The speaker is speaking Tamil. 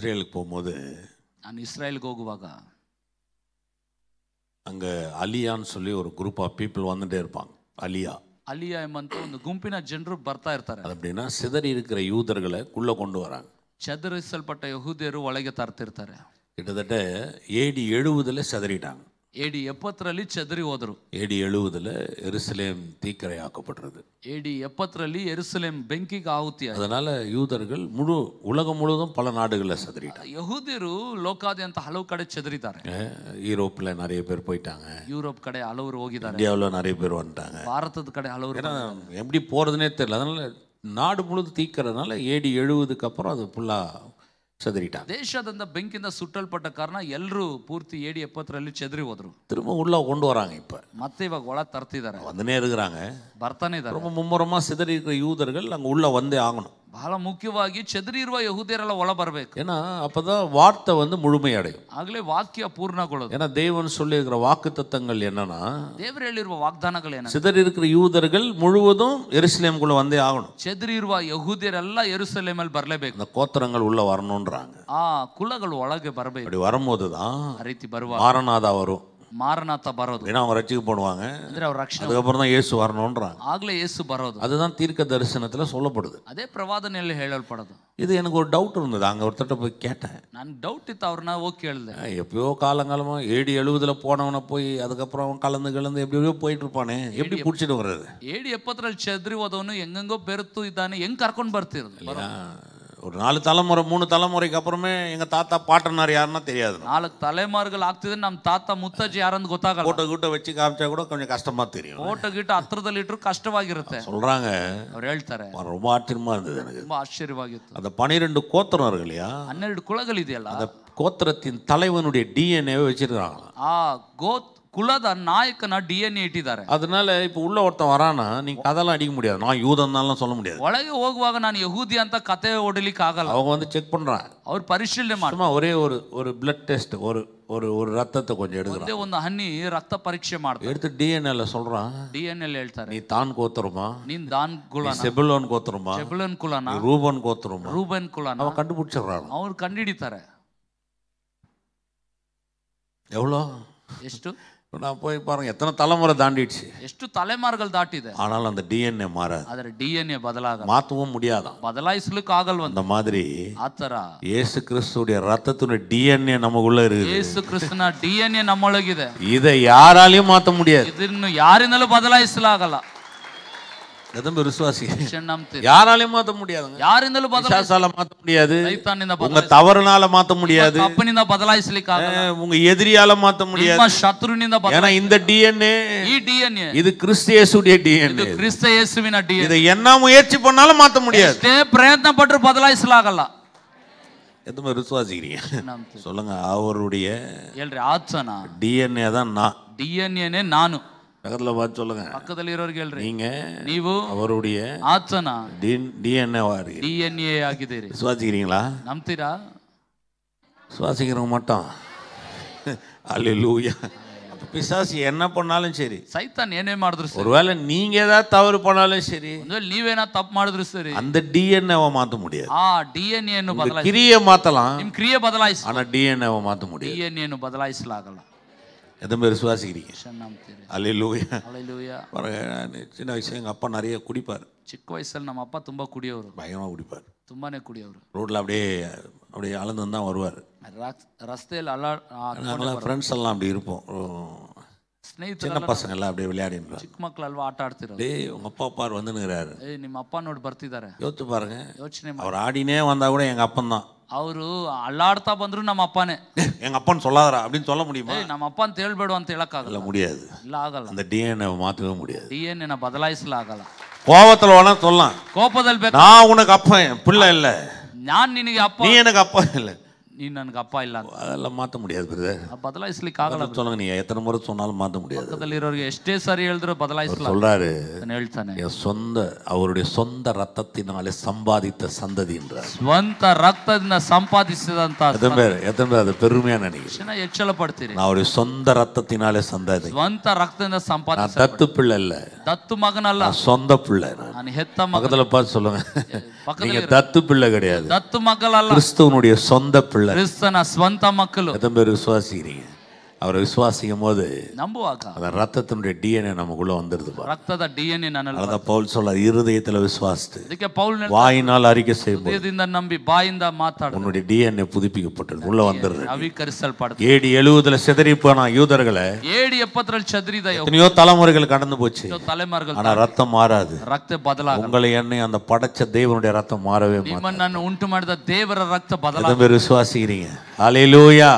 இஸ்ரேலுக்கு போகும்போது நான் இஸ்ரேலுக்கு போகுவாக அங்கே அலியான்னு சொல்லி ஒரு குரூப் ஆஃப் பீப்புள் வந்துட்டே இருப்பாங்க அலியா அலியா ಎಂಬಂತ ಒಂದು ಗುಂಪಿನ ಜನರು ಬರ್ತಾ அது அப்படின்னா சிதறி இருக்கிற யூதர்களை உள்ள கொண்டு வராங்க ಚದರಿಸಲ್ಪಟ್ಟ யகுதியரும் ಒಳಗೆ தரத்திருத்தாரு கிட்டத்தட்ட ஏடி எழுபதுல சதறிட்டாங்க ஏடி ಎಪ್ಪತ್ತರಲ್ಲಿ ಚದರಿ ಹೋದರು ஏடி எழுபதுல எருசலேம் தீக்கிரையாக்கப்படுறது ஏடி எப்பத்திரலி எருசலேம் ಬೆಂಕಿಗೆ ಆಹುತಿ அதனால யூதர்கள் முழு உலகம் முழுவதும் பல நாடுகளில் செதறிட்டாங்க ಯಹೂದಿರು ಲೋಕಾದ್ಯಂತ அளவு கடை ಚದರಿದ್ದಾರೆ யூரோப்பில் நிறைய பேர் போயிட்டாங்க யூரோப் கடை ಹಲವರು ಹೋಗಿದ್ದಾರೆ இந்தியாவில் நிறைய பேர் வந்துட்டாங்க ಭಾರತದ கடை ಹಲವರು எப்படி போகிறதுனே தெரியல அதனால நாடு முழுவதும் தீக்கிறதுனால ஏடி எழுபதுக்கு அப்புறம் அது ஃபுல்லாக ಚದರಿಟ ದೇಶದಿಂದ ಬೆಂಕಿಂದ ಸುಟ್ಟಲ್ಪಟ್ಟ ಕಾರಣ ಎಲ್ಲರೂ ಪೂರ್ತಿ ಏಡಿ ಎಪ್ಪತ್ತರಲ್ಲಿ ಚದರಿ ಹೋದ್ರು திரும்ப உள்ள கொண்டு வராங்க இப்ப ಮತ್ತೆ ಇವಾಗ ಒಳ ತರ್ತಿದ್ದಾರೆ வந்துனே இருக்கிறாங்க ಬರ್ತಾನೆ ಇದ್ದಾರೆ ரொம்ப மும்முரமா சிதறி இருக்கிற யூதர்கள் அங்க உள்ள வந்தே ஆகணும் ಬಹಳ ಮುಖ್ಯವಾಗಿ ಚದುರಿರುವ ಯಹೂದ್ಯರೆಲ್ಲ ಒಳ ಬರಬೇಕು ஏன்னா அப்பதான் வார்த்தை வந்து முழுமையடையும் ಆಗಲೇ ವಾಕ್ಯ ಪೂರ್ಣಗೊಳ್ಳೋದು ஏன்னா தேவன் சொல்லியிருக்கிற வாக்கு தத்தங்கள் என்னன்னா ದೇವರು ಹೇಳಿರುವ ವಾಗ್ದಾನಗಳು ಏನ சிதறி இருக்கிற யூதர்கள் முழுவதும் எருசலேமுக்குள்ள வந்தே ஆகணும் ಚದುರಿರುವ ಯಹೂದ್ಯರೆಲ್ಲ ಎರುಸಲೇಮಲ್ಲಿ ಬರಲೇಬೇಕು இந்த கோத்திரங்கள் உள்ள வரணும்ன்றாங்க ಆ ಕುಲಗಳು ಒಳಗೆ ಬರಬೇಕು அப்படி வரும்போது தான் ಆ ರೀತಿ ಬರುವ வரும் మారనాథ பரவது ஏன்னா அவங்க ரட்சிக்க போடுவாங்க அதுக்கப்புறம் தான் இயேசு வரணுன்றாங்க ஆகல இயேசு பரவது அதுதான் தீர்க்க தரிசனத்தில் சொல்லப்படுது அதே பிரவாத நிலை ஏழல் படம் இது எனக்கு ஒரு டவுட் இருந்தது அங்கே ஒருத்தட்ட போய் கேட்டேன் நான் டவுட் தவறுனா ஓகே ಹೋಗಿ எப்பயோ காலங்காலமாக ஏடி எழுபதில் போனவனை போய் அதுக்கப்புறம் அவன் கலந்து கலந்து எப்படி எப்படியோ போயிட்டு இருப்பானே எப்படி பிடிச்சிட்டு வர்றது ஏடி எப்பத்தில் சதுரி உதவணும் எங்கெங்கோ பெருத்து இதானே எங்க கற்கொண்டு ಬರ್ತಿರೋದು இருந்தேன் ஒரு நாலு தலைமுறை மூணு தலைமுறைக்கு அப்புறமே எங்கள் தாத்தா பாட்டனார் யாருன்னா தெரியாது நாலு தலைமார்கள் ஆக்குது நம்ம தாத்தா முத்தாச்சி ಯಾರಂದು ಗೊತ್ತಾಗಲ್ಲ ஃபோட்டோ கூட்ட வச்சு காமிச்சா கூட கொஞ்சம் கஷ்டமாக தெரியும் ಫೋಟೋ கிட்ட ಹತ್ರದಲ್ಲಿ ಇಟ್ಟರು ಕಷ್ಟವಾಗಿರುತ್ತೆ சொல்கிறாங்க அவர் ಹೇಳ್ತಾರೆ ரொம்ப ஆச்சரியமா இருந்தது எனக்கு ரொம்ப ಆಶ್ಚರ್ಯವಾಗಿತ್ತು அந்த பனிரெண்டு கோத்திரம் இருக்கு இல்லையா ಹನ್ನೆರಡು இது அந்த கோத்திரத்தின் தலைவனுடைய டிஎன்ஏவை வச்சிருக்காங்க ஆ கோத் ಕುಲದ நாயக்கனா டிஎன்ஏ ಎನ್ அதனால இப்போ உள்ள ஒருத்தன் வரானா நீங்க அதெல்லாம் அடிக்க முடியாது நான் யூதன்னாலாம் சொல்ல முடியாது ಒಳಗೆ ஓகுவாக நான் ಯಹೂದಿ ಅಂತ ಕತೆ ಹೊಡಿಲಿಕ್ಕೆ ಆಗಲ್ಲ அவங்க வந்து செக் பண்றான் அவர் பரிசீலனை ஒரே ஒரு ஒரு பிளட் டெஸ்ட் ஒரு ஒரு ஒரு ரத்தத்தை கொஞ்சம் எடுக்கிறான் ಒಂದೇ ಒಂದು ரத்த ರಕ್ತ மாடு எடுத்து டிஎன்ஏல சொல்றான் ಡಿ ಎನ್ ಎಲ್ தான் கோத்திரமா ನೀನ್ ದಾನ್ ಕುಲನ செபுலோன் கோத்திரமா ಜೆಬುಲನ್ ಕುಲನ ரூபன் கோத்திரமா ರೂಬನ್ ಕುಲನ அவன் கண்டுபிடிச்சிடுறான் ಅವ್ರು எவ்வளோ ಎಷ್ಟು நான் போய் பாருங்க எத்தனை தலைமுறை தாண்டிடுச்சு ಎಷ್ಟು தலைமார்கள் தாட்டிது ஆனால் அந்த டிஎன்ஏ மாறாது ಅದರ டிஎன்ஏ பதிலாக மாத்தவும் முடியாதாம் ಬದಲಾಯಿಸಲಿಕ್ಕೆ ಆಗಲ್ವ அந்த மாதிரி ஆத்தரா இயேசு கிறிஸ்துடைய ரத்தத்துடைய டிஎன்ஏ நமக்குள்ள இருக்கு இயேசு கிறிஸ்துನ டிஎன்ஏ நம்மளுக்கு நம்மೊಳಗಿದೆ இத யாராலயும் மாத்த முடியாது ಇದನ್ನು ಯಾರಿಂದಲೂ ஆகலாம் கதம்ப விசுவாசி யாராலையும் மாத்த முடியாதுங்க யார் இருந்தாலும் விசுவாசால மாத்த முடியாது உங்க தவறுனால மாத்த முடியாது தப்பனிந்த ಬದಲಾಯಿಸಲಿ உங்க எதிரியால மாத்த முடியாது ಶತ್ರುನಿಂದ ஏன்னா இந்த டிஎன்ஏ ಈ ಡಿಎನ್ಎ இது கிறிஸ்து இயேசுடைய டிஎன்ஏ இது கிறிஸ்து இயேசுவின் டிஎன்ஏ இதை என்ன முயற்சி பண்ணாலும் மாத்த முடியாது ಎಷ್ಟೇ ಪ್ರಯತ್ನ ಪಟ್ಟರು ಬದಲಾಯಿಸಲಾಗಲ್ಲ எதுவுமே விசுவாசிக்கிறீங்க சொல்லுங்க அவருடைய ಹೇಳ್ರಿ ಆತ್ಸನ டிஎன்ஏ தான் நான் ಡಿಎನ್ಎನೇ நானும் பக்கத்தில் பார்த்து சொல்லுங்க பக்கத்தில் இருவர் கேள்றி நீங்க நீவு அவருடைய ಆತನ டிஎன்ஏ வாரி டிஎன்ஏ ಆಗಿದ್ದೀರಿ சுவாசிக்கிறீங்களா நம்புறீரா சுவாசிக்கிறவங்க மட்டும் அல்ல லூயா பிசாசு என்ன பண்ணாலும் சரி ಸೈತಾನ್ ಏನೇ ಮಾಡಿದ್ರು ಸರಿ ஒருவேளை நீங்க ஏதாவது தவறு பண்ணாலும் சரி ಒಂದ್ವೇಳೆ ನೀವೇನ தப்பு ಮಾಡಿದ್ರು சரி அந்த டிஎன்ஏவை மாத்த முடியாது ಆ ಡಿಎನ್ಎ ಅನ್ನು ಬದಲಾಯಿಸ கிரியை மாத்தலாம் ನಿಮ್ಮ ಕ್ರಿಯೆ ಬದಲಾಯಿಸ ஆனா டிஎன்ஏவை மாத்த முடியாது ಡಿಎನ್ಎ ಅನ್ನು ಬದಲಾಯಿಸಲಾಗಲ್ಲ எத்தனை பேர் விசுவாசிக்கிறீங்க அலையிலூயா அலையிலூயா சின்ன வயசு எங்கள் அப்பா நிறைய குடிப்பார் சிக்க வயசில் நம்ம அப்பா தும்பா குடியவர் பயமாக குடிப்பார் தும்பானே குடியவர் ரோட்டில் அப்படியே அப்படியே அளந்து தான் வருவார் ரஸ்தையில் அல்லா ஃப்ரெண்ட்ஸ் எல்லாம் அப்படி இருப்போம் சின்ன பசங்க எல்லாம் அப்படியே விளையாடிட்டு ಚಿಕ್ಕ மக்கள் ಅಲ್ವಾ ಆಟ ಆಡ್ತಿರೋ டேய் உங்க அப்பா பார் வந்துனுறாரு ஏய் ನಿಮ್ಮ ಅಪ್ಪ ನೋಡಿ ಬರ್ತಿದ್ದಾರೆ யோசிச்சு பாருங்க யோசிச்சு அவர் ஆடினே வந்தால் கூட எங்கள் அப்பன் தான் அவரு அல்லாடுத்தா பண்றோம் நம்ம அப்பான்னு எங்க அப்பான்னு சொல்லாதரா அப்படின்னு சொல்ல முடியுமா நம்ம அப்பான் தேள்படுவான் திளக்காதல முடியாது இல்ல ஆகல அந்த டிஎன்ஏ மாத்தவே முடியாது டிஎன்ஏ நான் பதலாயிசுல ஆகலாம் கோபத்துல வேணா சொல்லலாம் கோபத்தல் நான் உனக்கு அப்பன் பிள்ளை இல்ல நான் இன்னைக்கு அப்பா நீ எனக்கு அப்பா இல்லை நீ எனக்கு அப்பா இல்லாத அதெல்லாம் மாற்ற முடியாது பிரதர் பதிலாக இஸ்லி காகல சொல்லுங்க நீ எத்தனை முறை சொன்னாலும் மாற்ற முடியாது பக்கத்தில் இருவருக்கு எஸ்டே சரி எழுதுற பதிலாக இஸ்லாம் சொல்கிறாரு எழுத்தானே என் சொந்த அவருடைய சொந்த ரத்தத்தினாலே சம்பாதித்த சந்ததின்ற ಸ್ವಂತ ರಕ್ತದಿಂದ ಸಂಪಾದಿಸಿದಂತ எத்தனை பேர் எத்தனை பேர் அது பெருமையாக நினைக்கிறேன் ಶಿಕ್ಷಣ ಹೆಚ್ಚಳಪಡ್ತೀರಿ நான் அவருடைய சொந்த ரத்தத்தினாலே சந்ததி ಸ್ವಂತ ರಕ್ತದಿಂದ சம்பாதி தத்து பிள்ளை இல்லை தத்து ಮಗನಲ್ಲ நான் சொந்த பிள்ளை நான் ನಾನು ಹೆತ್ತ பார்த்து சொல்லுங்க நீங்க தத்து பிள்ளை கிடையாது தத்து மக்கள் அல்ல கிறிஸ்துவனுடைய சொந்த பிள்ளை கிறிஸ்தன சொந்த மக்கள் எத்தனை பேர் விசுவாசிக்கிறீங்க அவரை விசுவாசிக்கும் போது நம்புவாக்கா அந்த ரத்தத்தினுடைய டிஎன்ஏ நமக்குள்ள வந்துருது ரத்தத டிஎன்ஏ நான் பவுல் சொல்ல இருதயத்தில் விசுவாசித்து இதுக்கு பவுல் வாயினால் அறிக்கை செய்யும் இதದಿಂದ ನಂಬಿ ಬಾಯಿಂದ ಮಾತಾಡ உன்னுடைய டிஎன்ஏ புதுப்பிக்கப்பட்டது உள்ள வந்துருது படம் ஏடி எழுவதுல சிதறி போன யூதர்களை ஏடி எப்பத்திரல் சதிரித எத்தனையோ தலைமுறைகள் கடந்து போச்சு தலைமுறைகள் ஆனா ரத்தம் மாறாது ரத்த பதலாக உங்களை என்னை அந்த படைச்ச தேவனுடைய ரத்தம் மாறவே நிಮ್ಮನ್ನ உಂಟು ಮಾಡಿದ ದೇವರ ರಕ್ತ ಬದಲಾಗ விசுவாசிக்கிறீங்க அலையிலூயா